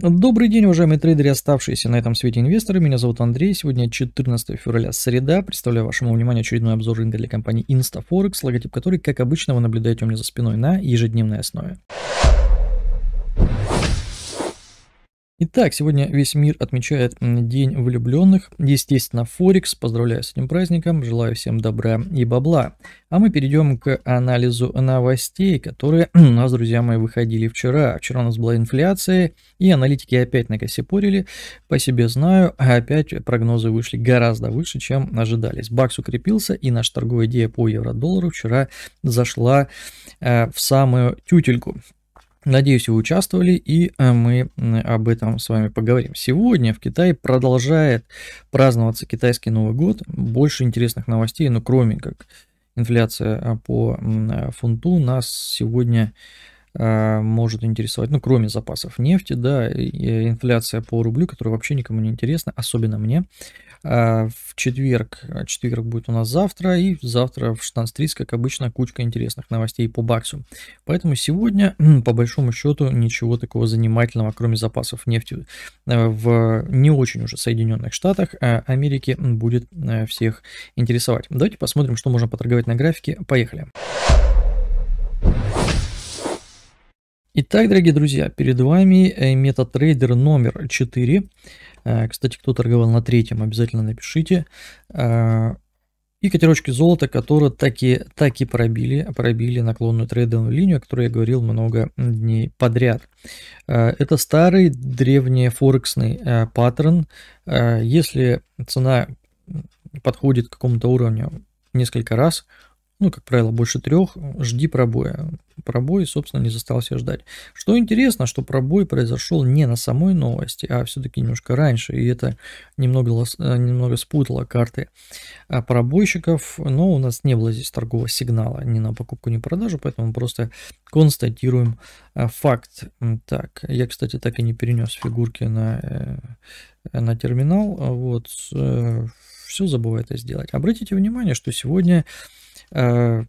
Добрый день, уважаемые трейдеры, оставшиеся на этом свете инвесторы. Меня зовут Андрей. Сегодня 14 февраля, среда. Представляю вашему вниманию очередной обзор рынка для компании InstaForex, логотип которой, как обычно, вы наблюдаете у меня за спиной на ежедневной основе. Итак, сегодня весь мир отмечает День влюбленных. Естественно, Форекс. Поздравляю с этим праздником. Желаю всем добра и бабла. А мы перейдем к анализу новостей, которые у нас, друзья мои, выходили вчера. Вчера у нас была инфляция, и аналитики опять накосепорили. По себе знаю, опять прогнозы вышли гораздо выше, чем ожидались. Бакс укрепился, и наша торговая идея по евро-доллару вчера зашла э, в самую тютельку. Надеюсь, вы участвовали, и э, мы об этом с вами поговорим. Сегодня в Китае продолжает праздноваться китайский Новый год. Больше интересных новостей, но ну, кроме как инфляция э, по э, фунту нас сегодня может интересовать, ну, кроме запасов нефти, да, инфляция по рублю, которая вообще никому не интересна, особенно мне. А, в четверг, а, четверг будет у нас завтра, и завтра в 16.30, как обычно, кучка интересных новостей по баксу. Поэтому сегодня, по большому счету, ничего такого занимательного, кроме запасов нефти э, в не очень уже Соединенных Штатах э, Америки будет э, всех интересовать. Давайте посмотрим, что можно поторговать на графике. Поехали. Итак, дорогие друзья, перед вами MetaTrader номер 4. Э, кстати, кто торговал на третьем, обязательно напишите. Э, и котировочки золота, которые так и так и пробили, пробили наклонную трейдовую линию, о которой я говорил много дней подряд. Э, это старый древний форексный паттерн. Если цена подходит к какому-то уровню несколько раз – ну, как правило, больше трех, жди пробоя. Пробой, собственно, не застал себя ждать. Что интересно, что пробой произошел не на самой новости, а все-таки немножко раньше, и это немного, э, немного спутало карты а, пробойщиков, но у нас не было здесь торгового сигнала ни на покупку, ни продажу, поэтому просто констатируем э, факт. Так, я, кстати, так и не перенес фигурки на, э, на терминал, вот, все забываю это сделать. Обратите внимание, что сегодня Э,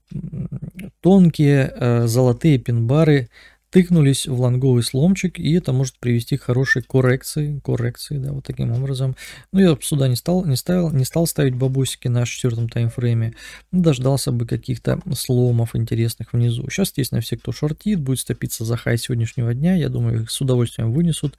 тонкие э, золотые пин-бары тыкнулись в лонговый сломчик, и это может привести к хорошей коррекции, коррекции, да, вот таким образом. Ну, я сюда не стал, не ставил, не стал ставить бабусики на четвертом таймфрейме, дождался бы каких-то сломов интересных внизу. Сейчас, естественно, все, кто шортит, будет стопиться за хай сегодняшнего дня, я думаю, их с удовольствием вынесут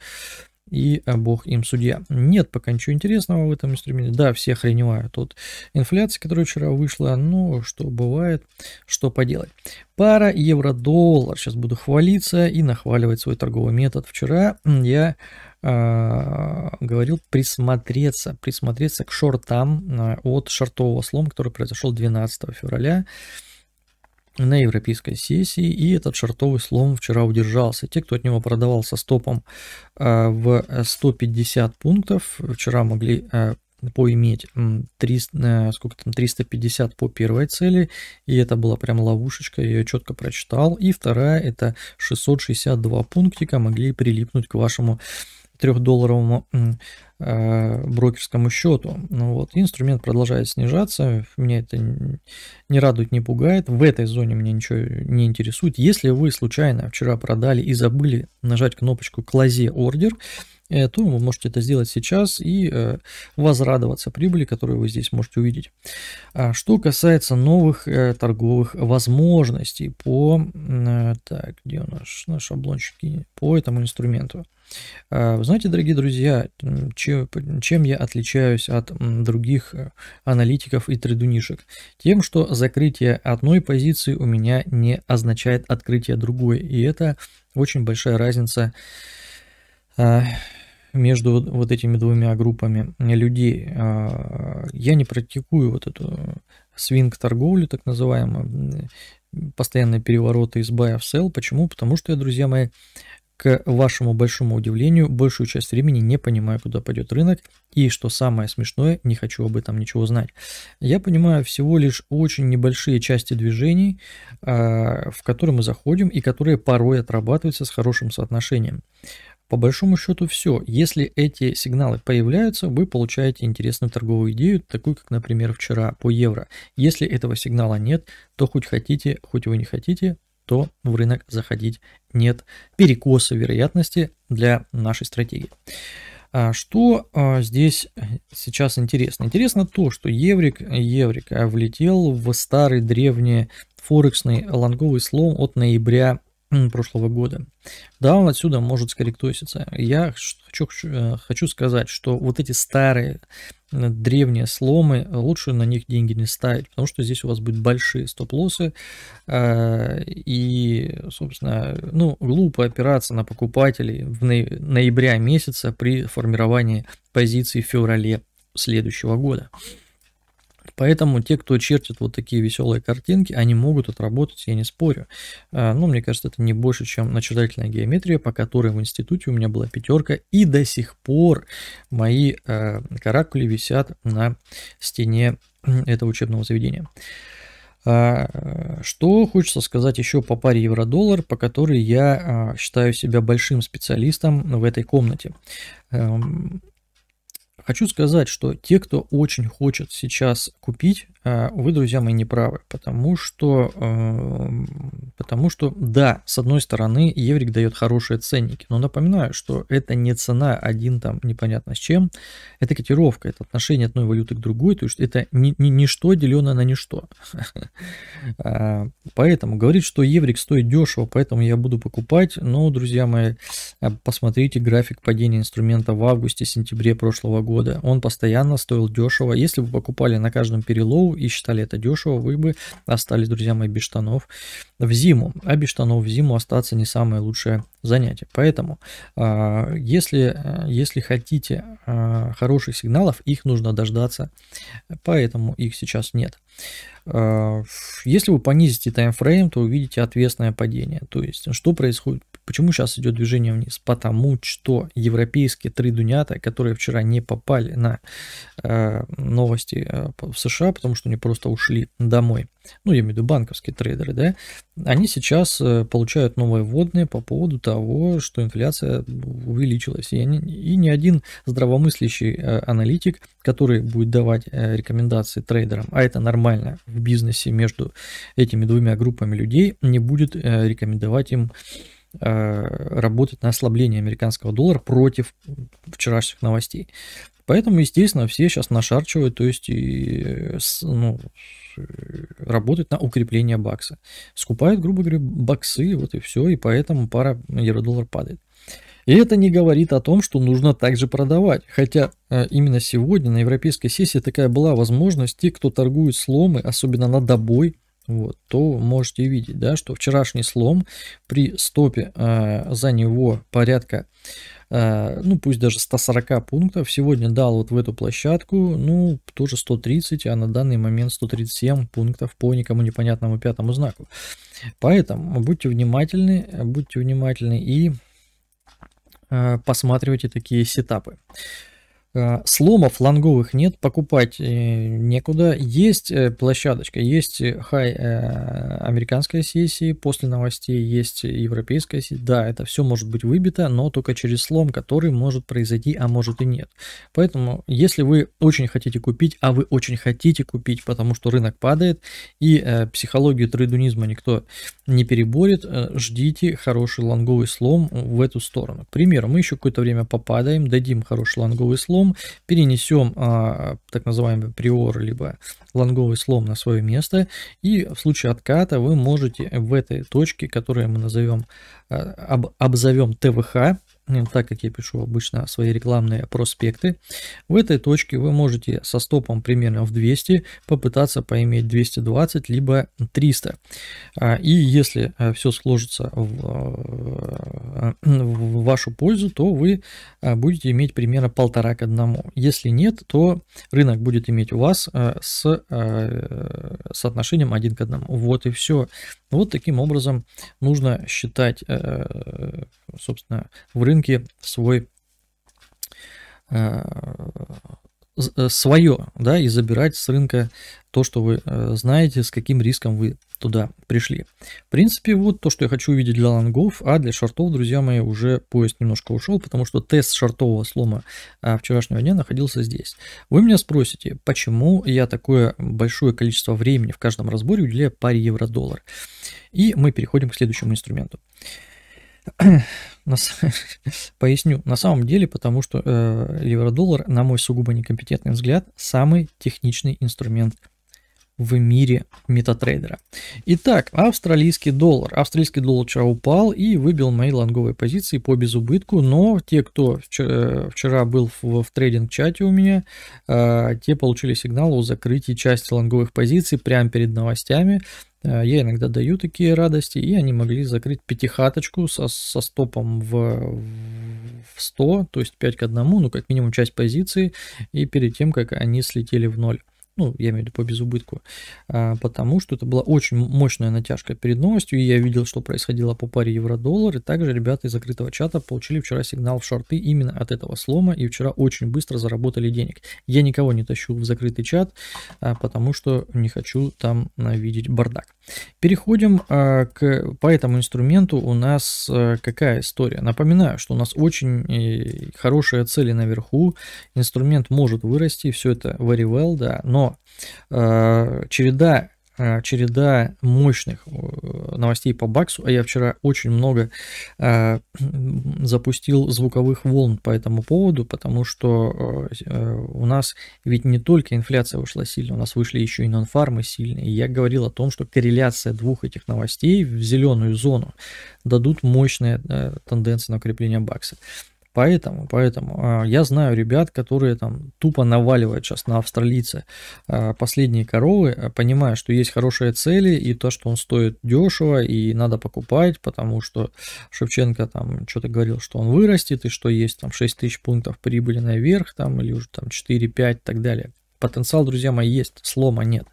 и а, бог им судья. Нет пока ничего интересного в этом инструменте. Да, все охреневают от инфляции, которая вчера вышла, но что бывает, что поделать. Пара евро-доллар. Сейчас буду хвалиться и нахваливать свой торговый метод. Вчера я а, говорил присмотреться, присмотреться к шортам а, от шортового слома, который произошел 12 февраля на европейской сессии, и этот шортовый слом вчера удержался. Те, кто от него продавал со стопом э, в 150 пунктов, вчера могли э, поиметь 300, э, сколько там, 350 по первой цели, и это была прям ловушечка, я ее четко прочитал. И вторая, это 662 пунктика могли прилипнуть к вашему трехдолларовому э, брокерскому счету. Ну вот, инструмент продолжает снижаться, меня это не радует, не пугает, в этой зоне меня ничего не интересует. Если вы случайно вчера продали и забыли нажать кнопочку «Клазе ордер», э, то вы можете это сделать сейчас и э, возрадоваться прибыли, которую вы здесь можете увидеть. А что касается новых торговых возможностей по, так, где у нас, на шаблончики, по этому инструменту. А, знаете, дорогие друзья, чем я отличаюсь от других э, аналитиков и трейдунишек? Тем, что закрытие одной позиции у меня не означает открытие другой. И это очень большая разница а, между вот этими двумя группами людей. А, я не практикую вот эту свинг-торговлю, так называемую, постоянные перевороты из buy в sell. Почему? Потому что я, друзья мои, к вашему большому удивлению, большую часть времени не понимаю, куда пойдет рынок, и что самое смешное, не хочу об этом ничего знать. Я понимаю всего лишь очень небольшие части движений, а, в которые мы заходим, и которые порой отрабатываются с хорошим соотношением. По большому счету все. Если эти сигналы появляются, вы получаете интересную торговую идею, такую как, например, вчера по евро. Если этого сигнала нет, то хоть хотите, хоть вы не хотите, то в рынок заходить нет перекоса вероятности для нашей стратегии. А что а, здесь э, сейчас интересно? Интересно то, что еврик, еврик а, влетел в старый древний форексный лонговый слом от ноября прошлого года. Да, он отсюда может скорректоситься. Я хочу, э, хочу сказать, что вот эти старые древние сломы, лучше на них деньги не ставить, потому что здесь у вас будут большие стоп-лоссы, э, и, собственно, ну, глупо опираться на покупателей в ноября месяца при формировании позиции в феврале следующего года. Поэтому те, кто чертит вот такие веселые картинки, они могут отработать, я не спорю. А, ну, мне кажется, это не больше, чем начертательная геометрия, по которой в институте у меня была пятерка, и до сих пор мои а, каракули висят на стене этого учебного заведения. А, что хочется сказать еще по паре евро-доллар, по которой я считаю себя большим специалистом в этой комнате. Эм, Хочу сказать, что те, кто очень хочет сейчас купить Э, увы, друзья мои, не правы, потому что, э, потому что, да, с одной стороны, Еврик дает хорошие ценники, но напоминаю, что это не цена один там непонятно с чем, это котировка, это отношение одной валюты к другой, то есть это ни, ни, ничто, деленное на ничто. Э, поэтому говорить, что Еврик стоит дешево, поэтому я буду покупать, но, друзья мои, посмотрите график падения инструмента в августе-сентябре прошлого года, он постоянно стоил дешево, если вы покупали на каждом перелове, и считали это дешево, вы бы остались, друзья мои, без штанов в зиму. А без штанов в зиму остаться не самое лучшее занятие. Поэтому, а, если, э, если хотите а, хороших сигналов, их нужно дождаться, поэтому их сейчас нет. А, если вы понизите таймфрейм, то увидите ответственное падение. То есть, что происходит? Почему сейчас идет движение вниз? Потому что европейские три дунята, которые вчера не попали на э, новости э, в США, потому что они просто ушли домой, ну, я имею в виду банковские трейдеры, да, они сейчас э, получают новые вводные по поводу того, что инфляция увеличилась. И, они, и ни один здравомыслящий э, аналитик, который будет давать э, рекомендации трейдерам, а это нормально в бизнесе между этими двумя группами людей, не будет рекомендовать им работать на ослабление американского доллара против вчерашних новостей. Поэтому, естественно, все сейчас нашарчивают, то есть и, э, ну, э, работают на укрепление бакса. Скупают, грубо говоря, баксы, вот и все, и поэтому пара евро-доллар падает. И это не говорит о том, что нужно также продавать. Хотя э, именно сегодня на европейской сессии такая была возможность. Те, кто торгует сломы, особенно на добой, вот, то можете видеть, да, что вчерашний слом при стопе э, за него порядка Э, ну пусть даже 140 пунктов, сегодня дал вот в эту площадку, ну тоже 130, а на данный момент 137 пунктов по никому непонятному пятому знаку. Поэтому будьте внимательны, будьте внимательны и э, посматривайте такие сетапы. А, сломов лонговых нет, покупать э, некуда. Есть э, площадочка, есть э, хай американской сессии, после новостей есть европейская сессия. Да, это все может быть выбито, но только через слом, который может произойти, а может и нет. Поэтому, если вы очень хотите купить, а вы очень хотите купить, потому что рынок падает, и психологию трейдунизма никто не переборет, ждите хороший лонговый слом в эту сторону. К примеру, мы еще какое-то время попадаем, дадим хороший лонговый слом, слом, перенесем а, так называемый приор, либо лонговый слом на свое место. И в случае отката вы можете в этой точке, которую мы назовем, а, об, обзовем ТВХ, Э, так как я пишу обычно свои рекламные проспекты, в этой точке вы можете со стопом примерно в 200 попытаться поиметь 220 либо 300. А, и если э, все сложится э, в, в вашу пользу, то вы будете иметь примерно полтора к одному. Если нет, то рынок будет иметь у вас с соотношением один к одному. Вот и все. Вот таким образом нужно считать, э, собственно, в рынке свой э, Э, свое, да, и забирать с рынка то, что вы э, знаете, с каким риском вы туда пришли. В принципе, вот то, что я хочу увидеть для лонгов, а для шортов, друзья мои, уже поезд немножко ушел, потому что тест шортового слома а, вчерашнего дня находился здесь. Вы меня спросите, почему я такое большое количество времени в каждом разборе уделяю паре евро-доллар? И мы переходим к следующему инструменту. Поясню. На самом деле, потому что э, евро-доллар, на мой сугубо некомпетентный взгляд, самый техничный инструмент в мире метатрейдера. Итак, австралийский доллар. Австралийский доллар вчера упал и выбил мои лонговые позиции по безубытку, но те, кто вчера, э, вчера был в, в трейдинг-чате у меня, э, те получили сигнал о закрытии части лонговых позиций прямо перед новостями. Э, я иногда даю такие радости, и они могли закрыть пятихаточку со, со стопом в, в 100, то есть 5 к 1, ну как минимум часть позиции, и перед тем, как они слетели в ноль ну, я имею в виду по безубытку, а, потому что это была очень мощная натяжка перед новостью, и я видел, что происходило по паре евро-доллар, и также ребята из закрытого чата получили вчера сигнал в шорты именно от этого слома, и вчера очень быстро заработали денег. Я никого не тащу в закрытый чат, а, потому что не хочу там а, видеть бардак. Переходим а, к, по этому инструменту у нас а, какая история. Напоминаю, что у нас очень и, э, хорошие цели наверху, инструмент может вырасти, все это very well, да, но а, череда Э, череда мощных э, новостей по баксу, а я вчера очень много э, запустил звуковых волн по этому поводу, потому что у нас ведь не только инфляция вышла сильно, у нас вышли еще и нонфармы сильные. И я говорил о том, что корреляция двух этих новостей в зеленую зону дадут мощные тенденции на укрепление бакса. Поэтому, поэтому а, я знаю ребят, которые там тупо наваливают сейчас на австралийца а, последние коровы, а, понимая, что есть хорошие цели и то, что он стоит дешево и надо покупать, потому что Шевченко там что-то говорил, что он вырастет и что есть там 6 тысяч пунктов прибыли наверх там или уже там 4-5 и так далее. Потенциал, друзья мои, есть, слома нет.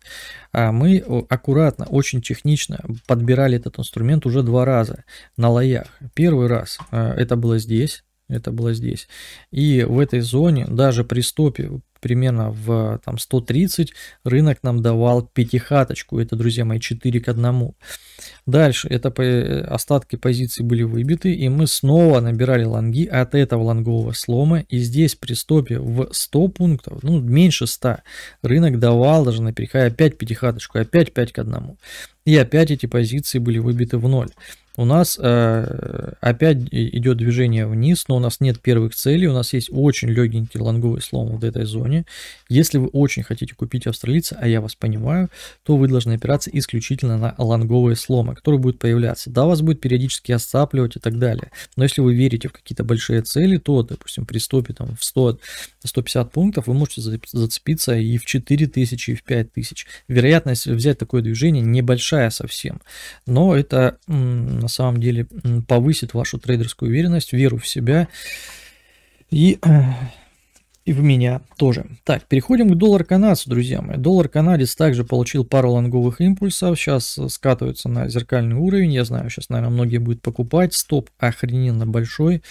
А мы аккуратно, очень технично подбирали этот инструмент уже два раза на лоях. Первый раз это было здесь, это было здесь. И в этой зоне, даже при стопе примерно в там, 130, рынок нам давал пятихаточку. Это, друзья мои, 4 к 1. Дальше это остатки позиций были выбиты, и мы снова набирали лонги от этого лонгового слома. И здесь при стопе в 100 пунктов, ну, меньше 100, рынок давал даже на перехай опять пятихаточку, опять 5 к 1. И опять эти позиции были выбиты в ноль. У нас э, опять идет движение вниз, но у нас нет первых целей. У нас есть очень легенький лонговый слом в этой зоне. Если вы очень хотите купить австралийца, а я вас понимаю, то вы должны опираться исключительно на лонговые сломы, которые будут появляться. Да, вас будет периодически оцапливать и так далее. Но если вы верите в какие-то большие цели, то, допустим, при стопе там, в 100, 150 пунктов вы можете зацепиться и в 4000, и в 5000. Вероятность взять такое движение небольшая совсем. Но это на самом деле повысит вашу трейдерскую уверенность, веру в себя и, э, и в меня тоже. Так, переходим к доллар-канадцу, друзья мои. Доллар-канадец также получил пару лонговых импульсов, сейчас э, скатывается на зеркальный уровень, я знаю, сейчас, наверное, многие будут покупать, стоп охрененно большой,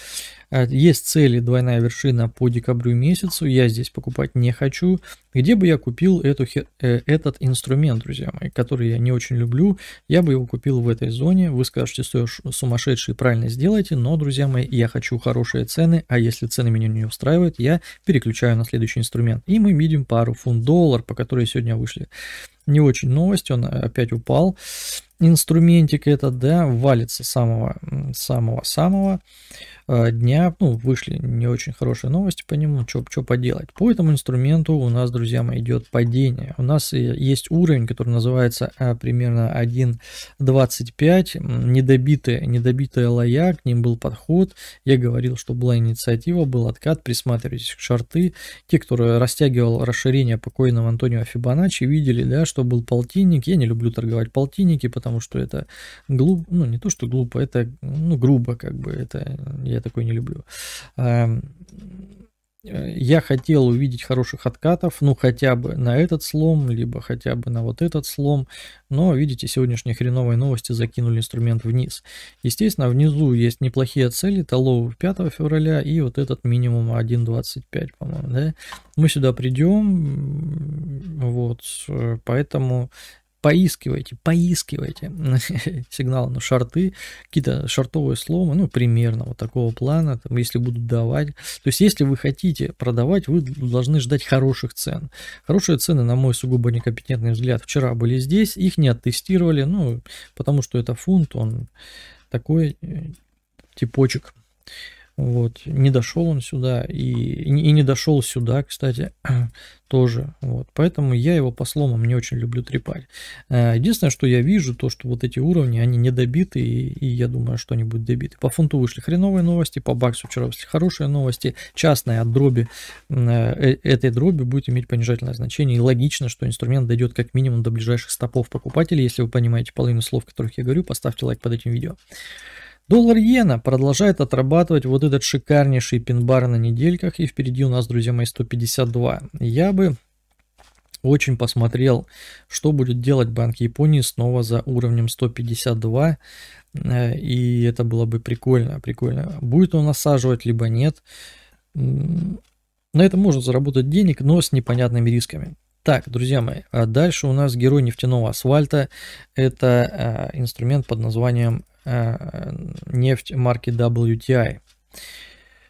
а, есть цели двойная вершина по декабрю месяцу, я здесь покупать не хочу. Где бы я купил эту, э, этот инструмент, друзья мои, который я не очень люблю, я бы его купил в этой зоне. Вы скажете, что сумасшедший, правильно сделайте, но, друзья мои, я хочу хорошие цены, а если цены меня не устраивают, я переключаю на следующий инструмент. И мы видим пару фунт-доллар, по которой сегодня вышли. Не очень новость, он опять упал инструментик этот, да, валится самого, самого, самого э, дня. Ну, вышли не очень хорошие новости по нему, что поделать. По этому инструменту у нас, друзья мои, идет падение. У нас э, есть уровень, который называется э, примерно 1.25, недобитая, недобитая лоя, к ним был подход. Я говорил, что была инициатива, был откат, присматривайтесь к шарты. Те, кто растягивал расширение покойного Антонио Фибоначчи, видели, да, что был полтинник. Я не люблю торговать полтинники, потому потому что это глупо, ну не то, что глупо, это ну, грубо, как бы, это я такой не люблю. Эм, я хотел увидеть хороших откатов, ну хотя бы на этот слом, либо хотя бы на вот этот слом, но видите, сегодняшние хреновые новости закинули инструмент вниз. Естественно, внизу есть неплохие цели, это лоу 5 февраля и вот этот минимум 1.25, по-моему, да? Мы сюда придем, вот, э, поэтому поискивайте, поискивайте сигналы, ну, шарты, какие-то шартовые сломы, ну, примерно вот такого плана, там, если будут давать. То есть, если вы хотите продавать, вы должны ждать хороших цен. Хорошие цены, на мой сугубо некомпетентный взгляд, вчера были здесь, их не оттестировали, ну, потому что это фунт, он такой э, типочек. Вот. Не дошел он сюда и, и не дошел сюда, кстати, тоже. Вот. Поэтому я его по сломам не очень люблю трепать. Э, единственное, что я вижу, то, что вот эти уровни, они не добиты, и, и я думаю, что они будут добиты. По фунту вышли хреновые новости, по баксу вчера вышли хорошие новости. Частная от дроби, э, э, этой дроби будет иметь понижательное значение. И логично, что инструмент дойдет как минимум до ближайших стопов покупателей. Если вы понимаете половину слов, которых я говорю, поставьте лайк под этим видео. Доллар иена продолжает отрабатывать вот этот шикарнейший пин-бар на недельках, и впереди у нас, друзья мои, 152. Я бы очень посмотрел, что будет делать Банк Японии снова за уровнем 152, э, и это было бы прикольно, прикольно. Будет он насаживать, либо нет. На этом можно заработать денег, но с непонятными рисками. Так, друзья мои, а дальше у нас герой нефтяного асфальта. Это э, инструмент под названием а, нефть марки WTI.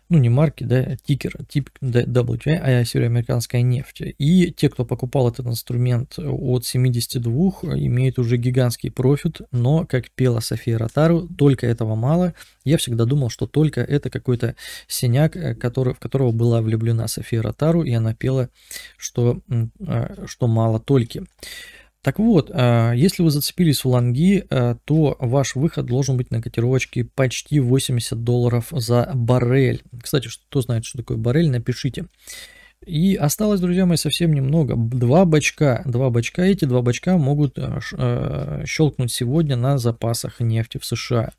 Ну, не марки, да, тикер, тип WTI, а североамериканская нефть. И те, кто покупал этот инструмент от 72, имеют уже гигантский профит, но, как пела София Ротару, только этого мало. Я всегда думал, что только это какой-то синяк, э, который, в которого была влюблена София Ротару, и она пела, что, а, что мало только. Так вот, а, если вы зацепились в лонги, а, то ваш выход должен быть на котировочке почти 80 долларов за баррель. Кстати, кто знает, что такое баррель, напишите. И осталось, друзья мои, совсем немного. Два бачка. Два бачка. Эти два бачка могут а, щелкнуть сегодня на запасах нефти в США.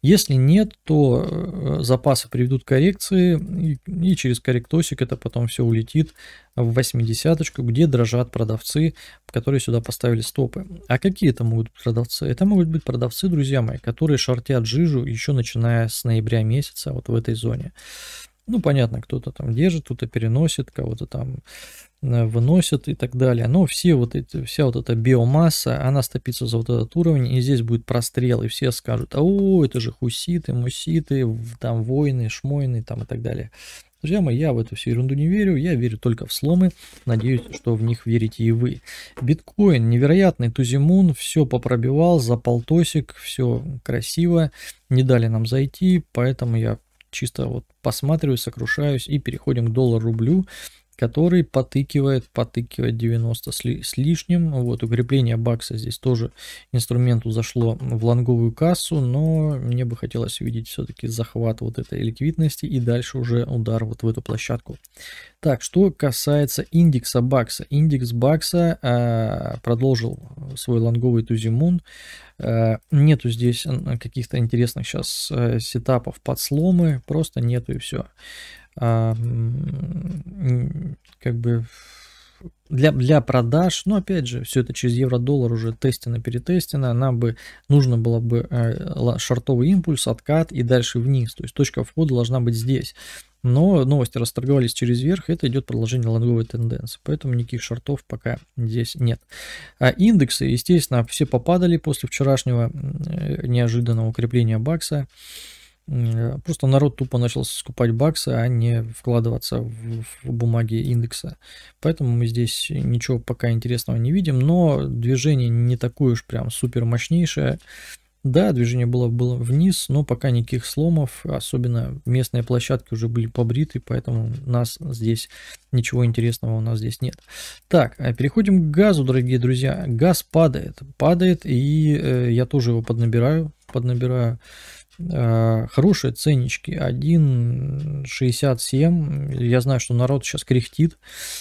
Если нет, то э, запасы приведут к коррекции, и через корректосик это потом все улетит в 80 где дрожат продавцы, которые сюда поставили стопы. А какие это могут быть продавцы? Это могут быть продавцы, друзья мои, которые шортят жижу еще начиная с ноября месяца вот в этой зоне. Ну, понятно, кто-то там держит, кто-то переносит, кого-то там Э, выносят и так далее. Но все вот эти, вся вот эта биомасса, она стопится за вот этот уровень, и здесь будет прострел, и все скажут, «А, о, это же хуситы, муситы, там войны, шмойны, там и так далее. Друзья мои, я в эту всю ерунду не верю, я верю только в сломы, надеюсь, что в них верите и вы. Биткоин, невероятный тузимун, все попробивал за полтосик, все красиво, не дали нам зайти, поэтому я чисто вот посматриваю, сокрушаюсь и переходим к доллар-рублю который потыкивает, потыкивает 90 с лишним. Вот укрепление бакса здесь тоже инструменту зашло в лонговую кассу, но мне бы хотелось увидеть все-таки захват вот этой ликвидности и дальше уже удар вот в эту площадку. Так, что касается индекса бакса. Индекс бакса э, продолжил свой лонговый тузимун. А, нету здесь каких-то интересных сейчас э, сетапов под сломы, просто нету и все а, как бы для, для продаж, но ну, опять же, все это через евро-доллар уже тестено, перетестено, нам бы нужно было бы э, шортовый импульс, откат и дальше вниз, то есть точка входа должна быть здесь. Но новости расторговались через верх, это идет продолжение лонговой тенденции, поэтому никаких шортов пока здесь нет. А индексы, естественно, все попадали после вчерашнего э, неожиданного укрепления бакса. Просто народ тупо начал скупать баксы, а не вкладываться в, в бумаги индекса. Поэтому мы здесь ничего пока интересного не видим, но движение не такое уж прям супер мощнейшее. Да, движение было, было вниз, но пока никаких сломов, особенно местные площадки уже были побриты, поэтому нас здесь ничего интересного у нас здесь нет. Так, а переходим к газу, дорогие друзья. Газ падает, падает, и э, я тоже его поднабираю, поднабираю. Э, хорошие ценнички, 1,67. Я знаю, что народ сейчас кряхтит,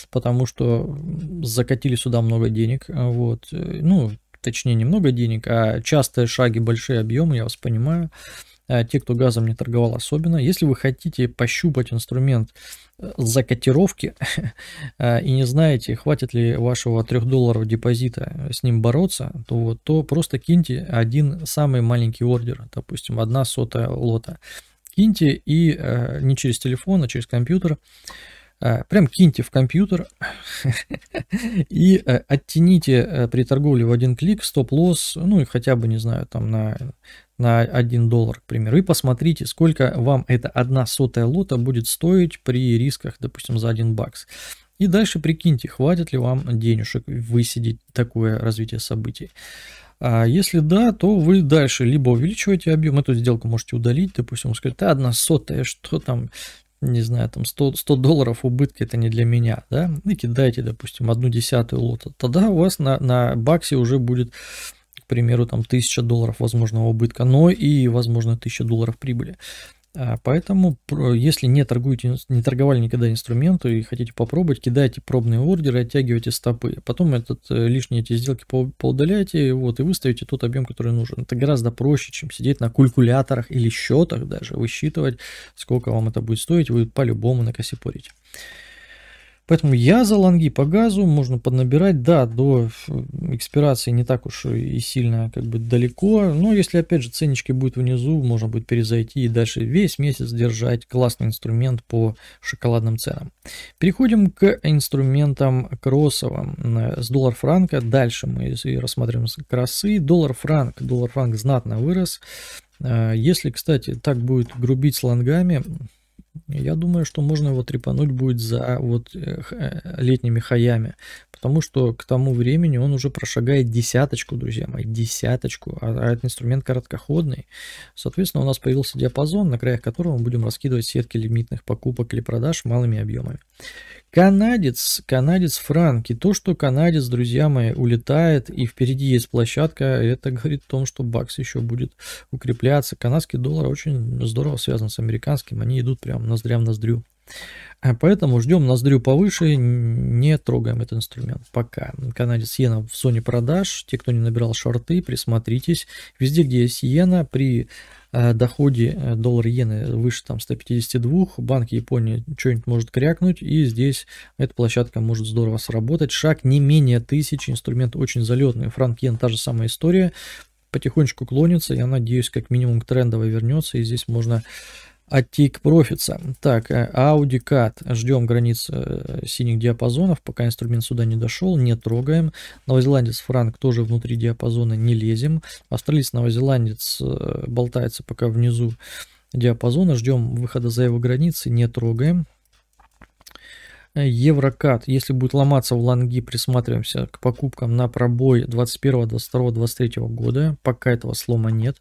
потому что закатили сюда много денег. Вот. Э, ну, точнее, не много денег, а частые шаги, большие объемы, я вас понимаю. А те, кто газом не торговал особенно. Если вы хотите пощупать инструмент э, за котировки а, и не знаете, хватит ли вашего 3 долларов депозита с ним бороться, то, то просто киньте один самый маленький ордер, допустим, одна сотая лота. Киньте и э, не через телефон, а через компьютер. Э, прям киньте в компьютер и э, оттяните э, при торговле в один клик стоп-лосс, ну и хотя бы, не знаю, там на, на 1 доллар, к примеру, и посмотрите, сколько вам эта одна сотая лота будет стоить при рисках, допустим, за 1 бакс. И дальше прикиньте, хватит ли вам денежек высидеть такое развитие событий. А если да, то вы дальше либо увеличиваете объем, эту сделку можете удалить, допустим, сказать, да, одна сотая, что там, не знаю, там 100, 100 долларов убытки это не для меня, да, и ну, кидайте, допустим, одну десятую лота, тогда у вас на, на баксе уже будет, к примеру, там 1000 долларов возможного убытка, но и, возможно, 1000 долларов прибыли. А, поэтому, если не, торгуете, не торговали никогда инструменту и хотите попробовать, кидайте пробные ордеры, оттягивайте стопы. А потом этот, э, лишние эти сделки поудаляете вот, и выставите тот объем, который нужен. Это гораздо проще, чем сидеть на калькуляторах или счетах даже, высчитывать, сколько вам это будет стоить, вы по-любому накосипорите. порите. Поэтому я за лонги по газу можно поднабирать, да, до э, экспирации не так уж и сильно как бы далеко, но если опять же ценнички будут внизу, можно будет перезайти и дальше весь месяц держать классный инструмент по шоколадным ценам. Переходим к инструментам кроссовым. Э, с доллар-франка дальше мы рассмотрим кроссы. Доллар-франк, доллар-франк знатно вырос. Э, если, кстати, так будет грубить с лонгами, я думаю, что можно его трепануть будет за а, вот э, э, летними хаями, потому что к тому времени он уже прошагает десяточку, друзья мои, десяточку, а, а этот инструмент короткоходный. Соответственно, у нас появился диапазон, на краях которого мы будем раскидывать сетки лимитных покупок или продаж малыми объемами. Канадец, канадец Франки. то, что канадец, друзья мои, улетает, и впереди есть площадка, это говорит о том, что бакс еще будет укрепляться. Канадский доллар очень здорово связан с американским. Они идут прям ноздря в ноздрю. А поэтому ждем ноздрю повыше, не трогаем этот инструмент пока. Канадец иена в зоне продаж. Те, кто не набирал шорты, присмотритесь. Везде, где есть иена, при Э, доходе э, доллар иены выше там 152, Банк Японии что-нибудь может крякнуть, и здесь эта площадка может здорово сработать. Шаг не менее тысячи, инструмент очень залетный. Франк Йен та же самая история, потихонечку клонится, я надеюсь, как минимум к трендовой вернется, и здесь можно Атик профица. Так, Audi э, CAT. Ждем границ э, синих диапазонов, пока инструмент сюда не дошел, не трогаем. Новозеландец франк тоже внутри диапазона не лезем. Австралиец новозеландец э, болтается пока внизу диапазона. Ждем выхода за его границы, не трогаем. Еврокат. Если будет ломаться в лонги, присматриваемся к покупкам на пробой 21, 22, 23 года. Пока этого слома нет.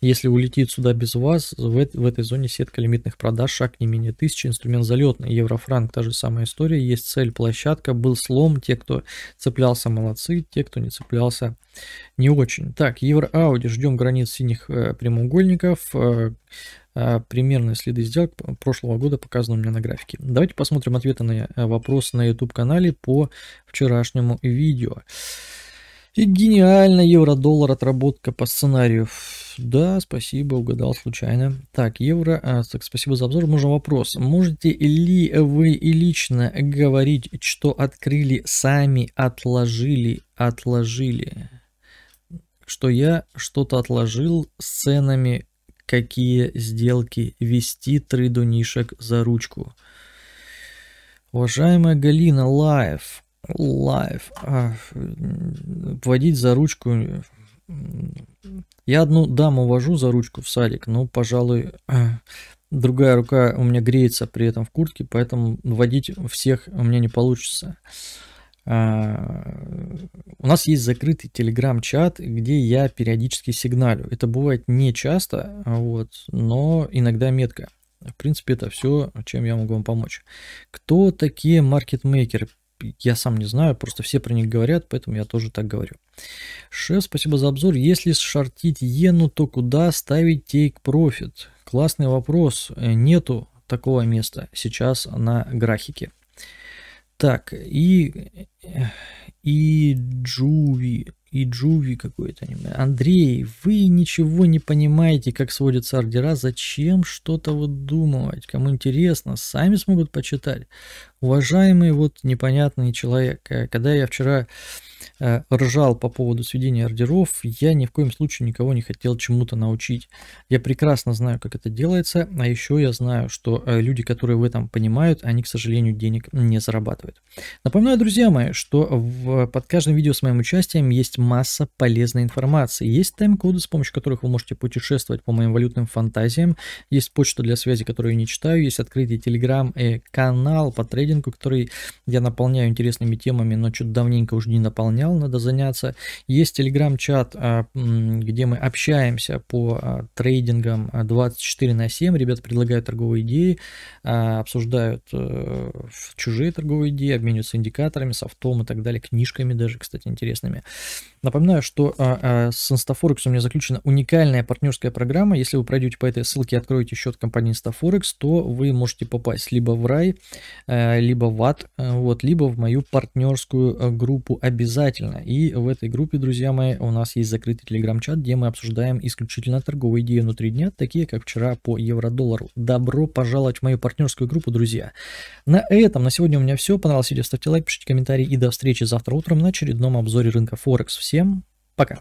Если улетит сюда без вас, в, в этой зоне сетка лимитных продаж, шаг не менее 1000, инструмент залетный, еврофранк, та же самая история, есть цель, площадка, был слом, те, кто цеплялся, молодцы, те, кто не цеплялся, не очень. Так, евроауди, ждем границ синих э, прямоугольников, э, э, примерные следы сделок прошлого года показаны у меня на графике. Давайте посмотрим ответы на э, вопросы на YouTube-канале по вчерашнему Видео. И гениально евро-доллар отработка по сценарию. Да, спасибо, угадал случайно. Так, евро, а, так, спасибо за обзор. Можно вопрос. Можете ли вы и лично говорить, что открыли сами, отложили, отложили? Что я что-то отложил с ценами, какие сделки вести трейдунишек за ручку? Уважаемая Галина Лаев, Лайф. А, водить за ручку. Я одну даму вожу за ручку в садик, но, пожалуй, другая рука у меня греется при этом в куртке, поэтому водить всех у меня не получится. А, у нас есть закрытый телеграм-чат, где я периодически сигналю. Это бывает не часто, а вот, но иногда метко. В принципе, это все, чем я могу вам помочь. Кто такие маркетмейкеры? я сам не знаю, просто все про них говорят, поэтому я тоже так говорю. Шеф, спасибо за обзор. Если шортить иену, то куда ставить take profit? Классный вопрос. Э, нету такого места сейчас на графике. Так, и, э, и Джуви и Джуви какой-то аниме. Андрей, вы ничего не понимаете, как сводятся ордера, зачем что-то выдумывать? Кому интересно, сами смогут почитать. Уважаемый вот непонятный человек, э, когда я вчера Э, ржал по поводу сведения ордеров, я ни в коем случае никого не хотел чему-то научить. Я прекрасно знаю, как это делается, а еще я знаю, что э, люди, которые в этом понимают, они, к сожалению, денег не зарабатывают. Напоминаю, друзья мои, что в, под каждым видео с моим участием есть масса полезной информации. Есть тайм-коды, с помощью которых вы можете путешествовать по моим валютным фантазиям. Есть почта для связи, которую я не читаю. Есть открытый телеграм-канал по трейдингу, который я наполняю интересными темами, но что-то давненько уже не наполняю выполнял, надо заняться. Есть телеграм-чат, а, где мы общаемся по а, трейдингам 24 а, на 7. Ребята предлагают торговые идеи, обсуждают э, чужие торговые идеи, обмениваются индикаторами, софтом и так далее, книжками даже, кстати, интересными. Напоминаю, что с Инстафорексом у меня заключена уникальная партнерская программа. Если вы пройдете по этой ссылке и откроете счет компании Инстафорекс, то вы можете попасть либо в рай, э, либо в ад, э, вот, либо в мою партнерскую группу обязательно обязательно. И в этой группе, друзья мои, у нас есть закрытый телеграм-чат, где мы обсуждаем исключительно торговые идеи внутри дня, такие как вчера по евро-доллару. Добро пожаловать в мою партнерскую группу, друзья. На этом на сегодня у меня все. Понравилось видео, ставьте лайк, пишите комментарии и до встречи завтра утром на очередном обзоре рынка Форекс. Всем пока!